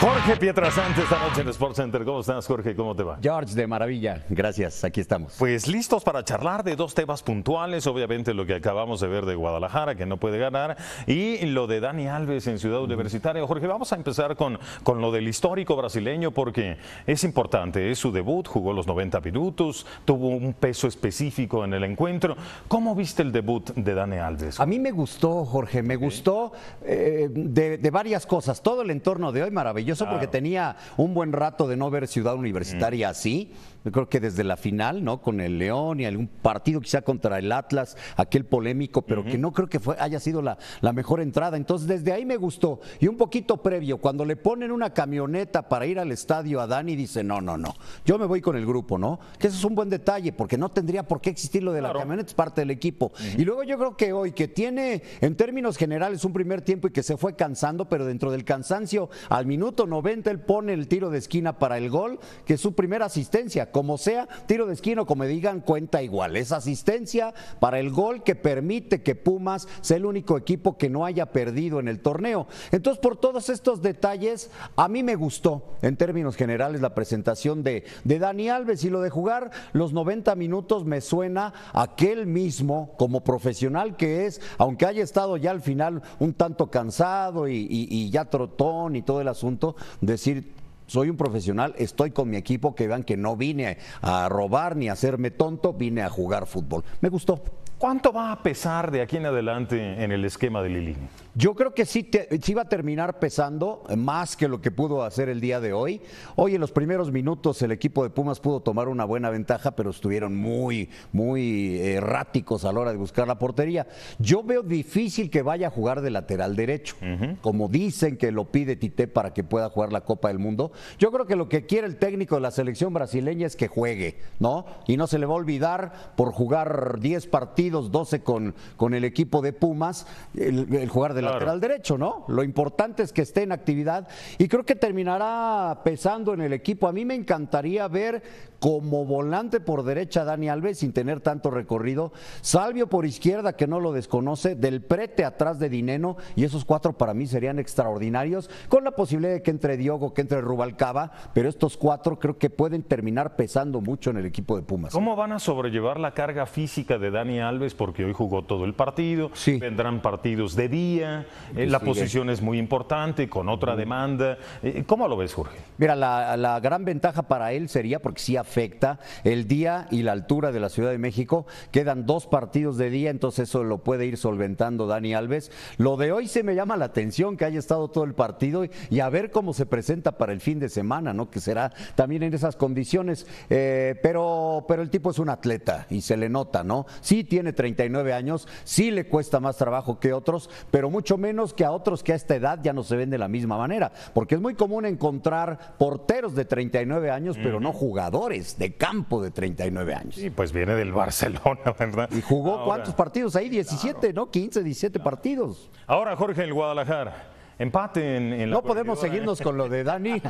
Jorge Pietrasante esta noche en Sports Center. ¿Cómo estás, Jorge? ¿Cómo te va? George, de maravilla. Gracias, aquí estamos. Pues listos para charlar de dos temas puntuales. Obviamente lo que acabamos de ver de Guadalajara, que no puede ganar, y lo de Dani Alves en Ciudad Universitaria. Jorge, vamos a empezar con, con lo del histórico brasileño, porque es importante. Es su debut, jugó los 90 minutos, tuvo un peso específico en el encuentro. ¿Cómo viste el debut de Dani Alves? A mí me gustó, Jorge, me gustó eh, de, de varias cosas. Todo el entorno de hoy maravilloso yo eso porque tenía un buen rato de no ver Ciudad Universitaria mm. así. Yo creo que desde la final, ¿no? Con el León y algún partido quizá contra el Atlas, aquel polémico, pero que no creo que haya sido la, mejor entrada. Entonces, desde ahí me gustó. Y un poquito previo, cuando le ponen una camioneta para ir al estadio a Dani, dice, no, no, no, yo me voy con el grupo, ¿no? Que eso es un buen detalle, porque no tendría por qué existir lo de la camioneta, es parte del equipo. Y luego yo creo que hoy, que tiene en términos generales un primer tiempo y que se fue cansando, pero dentro del cansancio al minuto 90 él pone el tiro de esquina para el gol, que es su primera asistencia, como sea, tiro de esquina o como digan, cuenta igual. Es asistencia para el gol que permite que Pumas sea el único equipo que no haya perdido en el torneo. Entonces, por todos estos detalles, a mí me gustó en términos generales la presentación de, de Dani Alves y lo de jugar los 90 minutos me suena aquel mismo, como profesional que es, aunque haya estado ya al final un tanto cansado y, y ya trotón y todo el asunto, decir soy un profesional, estoy con mi equipo, que vean que no vine a robar ni a hacerme tonto, vine a jugar fútbol. Me gustó. ¿Cuánto va a pesar de aquí en adelante en el esquema de Lilini? Yo creo que sí, te, va a terminar pesando más que lo que pudo hacer el día de hoy. Hoy en los primeros minutos el equipo de Pumas pudo tomar una buena ventaja, pero estuvieron muy, muy eh, erráticos a la hora de buscar la portería. Yo veo difícil que vaya a jugar de lateral derecho, como dicen que lo pide Tite para que pueda jugar la Copa del Mundo. Yo creo que lo que quiere el técnico de la selección brasileña es que juegue, ¿no? Y no se le va a olvidar por jugar 10 partidos, 12 con, con el equipo de Pumas, el, el jugar de lateral derecho, ¿no? Lo importante es que esté en actividad y creo que terminará pesando en el equipo. A mí me encantaría ver como volante por derecha Dani Alves sin tener tanto recorrido, Salvio por izquierda que no lo desconoce, del prete atrás de Dineno y esos cuatro para mí serían extraordinarios con la posibilidad de que entre Diogo, que entre Rubalcaba, pero estos cuatro creo que pueden terminar pesando mucho en el equipo de Pumas. ¿Cómo van a sobrellevar la carga física de Dani Alves porque hoy jugó todo el partido? Vendrán partidos de día, eh, la posición es muy importante, con otra demanda. Eh, ¿Cómo lo ves, Jorge? Mira, la, gran ventaja para él sería, porque sí afecta, el día y la altura de la Ciudad de México. Quedan dos partidos de día, entonces eso lo puede ir solventando Dani Alves. Lo de hoy se me llama la atención que haya estado todo el partido y, a ver cómo se presenta para el fin de semana, ¿no? Que será también en esas condiciones. Eh, pero, pero el tipo es un atleta y se le nota, ¿no? Sí tiene 39 años, sí le cuesta más trabajo que otros, pero mucho mucho menos que a otros que a esta edad ya no se ven de la misma manera, porque es muy común encontrar porteros de 39 años, pero no jugadores de campo de 39 años. Y pues viene del Barcelona, ¿verdad? Y jugó cuántos partidos ahí, 17, ¿no? 15, 17 partidos. Ahora Jorge, el Guadalajara. Empate en, la No podemos seguirnos con lo de Dani.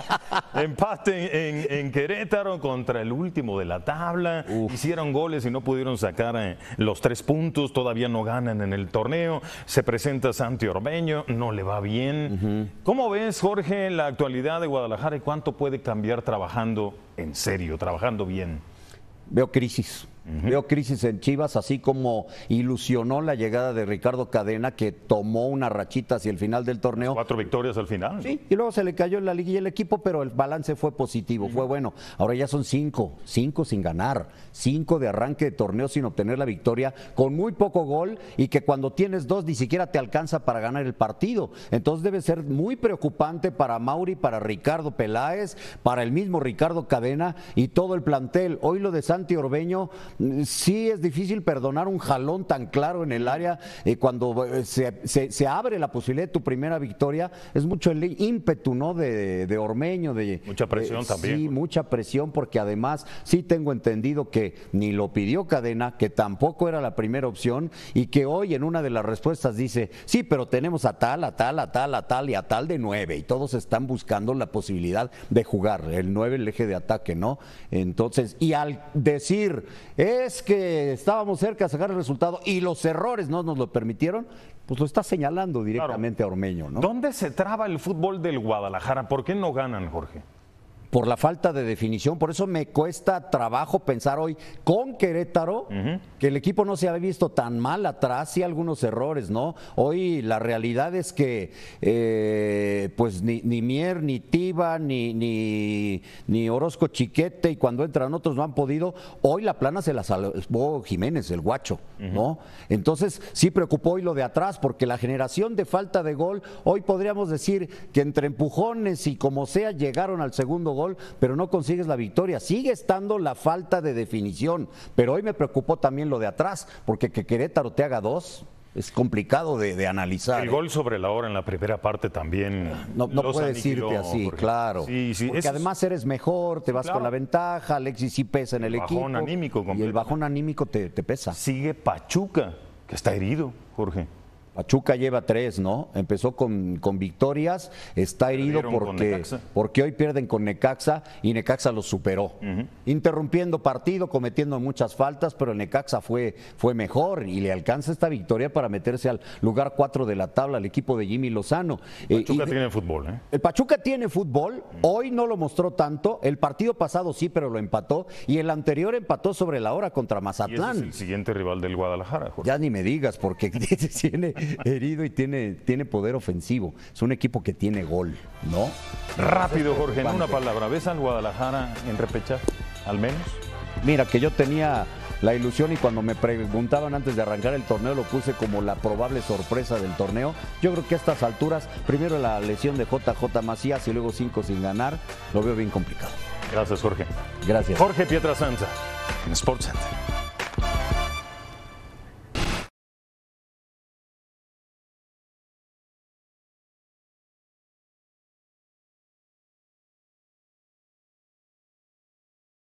Empate en, Querétaro contra el último de la tabla. Hicieron goles y no pudieron sacar eh, los tres puntos. Todavía no ganan en el torneo. Se presenta Santi Orbeño, no le va bien. ¿Cómo ves, Jorge, la actualidad de Guadalajara y cuánto puede cambiar trabajando en serio, trabajando bien? Veo crisis. Veo crisis en Chivas, así como ilusionó la llegada de Ricardo Cadena, que tomó una rachita hacia el final del torneo. Cuatro victorias al final. Sí, y luego se le cayó en la y el equipo, pero el balance fue positivo, fue bueno. Ahora ya son cinco, cinco sin ganar, cinco de arranque de torneo sin obtener la victoria, con muy poco gol y que cuando tienes dos ni siquiera te alcanza para ganar el partido. Entonces debe ser muy preocupante para Mauri, para Ricardo Peláez, para el mismo Ricardo Cadena y todo el plantel. Hoy lo de Santi Orbeño sí es difícil perdonar un jalón tan claro en el área eh, cuando eh, se, abre la posibilidad de tu primera victoria. Es mucho el ímpetu, ¿no? De, de Ormeño. De, mucha presión eh, también. Sí, mucha presión, porque además sí tengo entendido que ni lo pidió Cadena, que tampoco era la primera opción y que hoy en una de las respuestas dice, sí, pero tenemos a tal, a tal, a tal, a tal y a tal de nueve y todos están buscando la posibilidad de jugar. El nueve, el eje de ataque, ¿no? Entonces, y al decir es que estábamos cerca de sacar el resultado y los errores no nos lo permitieron, pues lo está señalando directamente a Ormeño. ¿no? ¿Dónde se traba el fútbol del Guadalajara? ¿Por qué no ganan, Jorge? por la falta de definición. Por eso me cuesta trabajo pensar hoy con Querétaro que el equipo no se había visto tan mal atrás, y algunos errores, ¿no? Hoy la realidad es que eh, pues ni, Mier, ni Tiva, ni, ni, ni, Orozco Chiquete, y cuando entran otros no han podido. Hoy la plana se la salvó Jiménez, el guacho, ¿no? Entonces sí preocupó hoy lo de atrás, porque la generación de falta de gol, hoy podríamos decir que entre empujones y como sea llegaron al segundo gol pero no consigues la victoria. Sigue estando la falta de definición, pero hoy me preocupó también lo de atrás, porque que Querétaro te haga dos. Es complicado de, analizar. El ¿eh? gol sobre la hora en la primera parte también. No, puede decirte así, claro. porque además eres mejor, te vas con la ventaja, Alexis sí pesa en el, equipo. anímico. Y el bajón anímico te pesa. Sigue Pachuca, que está herido, Jorge. Pachuca lleva tres, ¿no? Empezó con, con victorias, está herido porque, porque hoy pierden con Necaxa y Necaxa los superó. Interrumpiendo partido, cometiendo muchas faltas, pero Necaxa fue, fue mejor y le alcanza esta victoria para meterse al lugar cuatro de la tabla al equipo de Jimmy Lozano. El eh, Pachuca tiene fútbol, ¿eh? El Pachuca tiene fútbol, hoy no lo mostró tanto, el partido pasado sí, pero lo empató y el anterior empató sobre la hora contra Mazatlán. es el siguiente rival del Guadalajara, Ya ni me digas, porque tiene herido y tiene, tiene poder ofensivo. Es un equipo que tiene gol, ¿no? Rápido, Jorge, en una palabra. ¿Ves al Guadalajara en repecha al menos? Mira, que yo tenía la ilusión y cuando me preguntaban antes de arrancar el torneo lo puse como la probable sorpresa del torneo. Yo creo que a estas alturas, primero la lesión de JJ Macías y luego cinco sin ganar, lo veo bien complicado. Gracias, Jorge. Gracias. Jorge Pietrasanta en SportsCenter